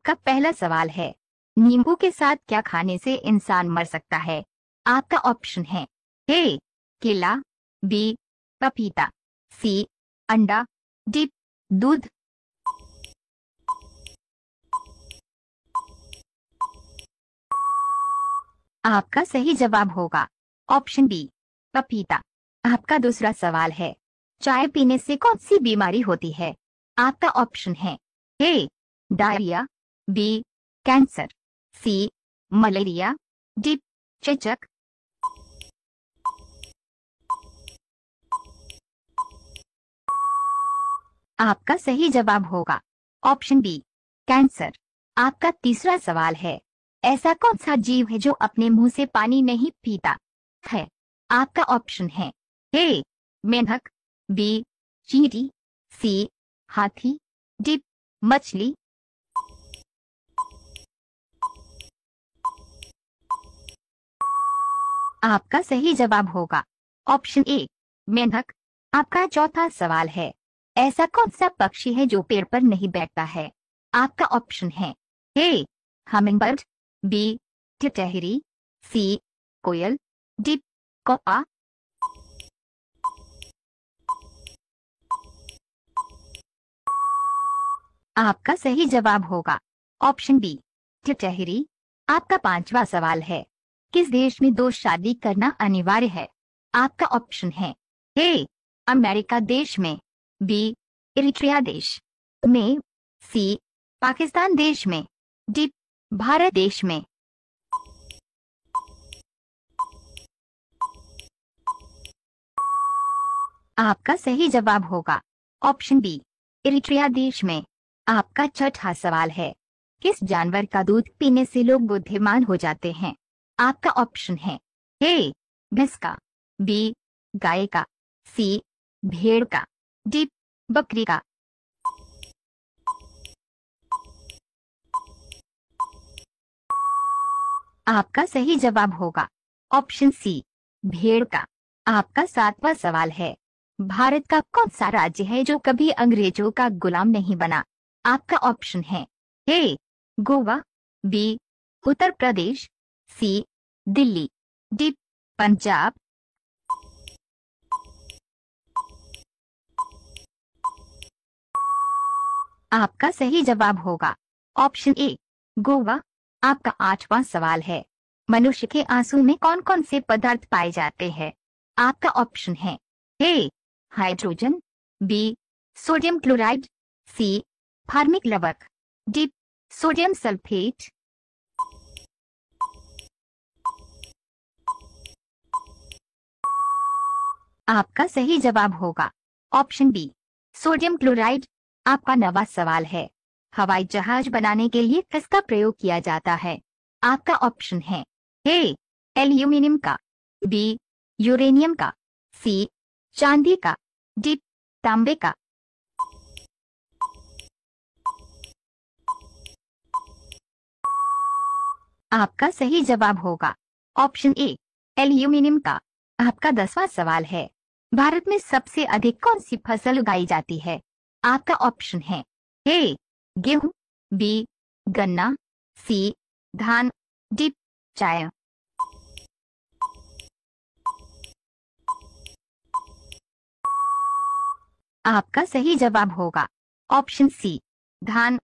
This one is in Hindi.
आपका पहला सवाल है नींबू के साथ क्या खाने से इंसान मर सकता है आपका ऑप्शन है ए केला बी पपीता सी अंडा डी दूध आपका सही जवाब होगा ऑप्शन बी पपीता आपका दूसरा सवाल है चाय पीने से कौन सी बीमारी होती है आपका ऑप्शन है A diarrhoea B cancer C malaria D चेचक आपका सही जवाब होगा ऑप्शन बी कैंसर आपका तीसरा सवाल है ऐसा कौन सा जीव है जो अपने मुंह से पानी नहीं पीता है आपका ऑप्शन है ए मेंढक बी चींटी सी हाथी डी मछली आपका सही जवाब होगा ऑप्शन ए मेंढक आपका चौथा सवाल है ऐसा कौन सा पक्षी है जो पेड़ पर नहीं बैठता है आपका ऑप्शन है ए हमिंगबर्ड बी टिटहरी सी कोयल डी कौआ आपका सही जवाब होगा ऑप्शन बी टिटहरी आपका पांचवा सवाल है किस देश में दो शादी करना अनिवार्य है आपका ऑप्शन है ए अमेरिका देश में बी इरिट्रिया देश में सी पाकिस्तान देश में डी भारत देश में आपका सही जवाब होगा ऑप्शन बी इरिट्रिया देश में आपका छठा सवाल है किस जानवर का दूध पीने से लोग बुद्धिमान हो जाते हैं आपका ऑप्शन है ए भैंस का बी गाय का सी भेड़ का डी बकरी का आपका सही जवाब होगा ऑप्शन सी भेड़ का आपका सातवां सवाल है भारत का कौन सा राज्य है जो कभी अंग्रेजों का गुलाम नहीं बना आपका ऑप्शन है A Goa B Uttar Pradesh C Delhi D Punjab आपका सही जवाब होगा ऑप्शन ए गोवा आपका आठवां सवाल है मनुष्य के आंसू में कौन कौन से पदार्थ पाए जाते हैं आपका ऑप्शन है A hydrogen B sodium chloride C formic लवक डी सोडियम सल्फेट आपका सही जवाब होगा ऑप्शन बी सोडियम क्लोराइड आपका नवा सवाल है हवाई जहाज बनाने के लिए किसका प्रयोग किया जाता है आपका ऑप्शन है ए एल्यूमिनियम का बी यूरेनियम का सी चांदी का डी तांबे का आपका सही जवाब होगा ऑप्शन ए एल्यूमिनियम का आपका दसवां सवाल है भारत में सबसे अधिक कौन सी फसल उगाई जाती है आपका ऑप्शन है ए गेहूं बी गन्ना सी धान डी चाय आपका सही जवाब होगा ऑप्शन सी धान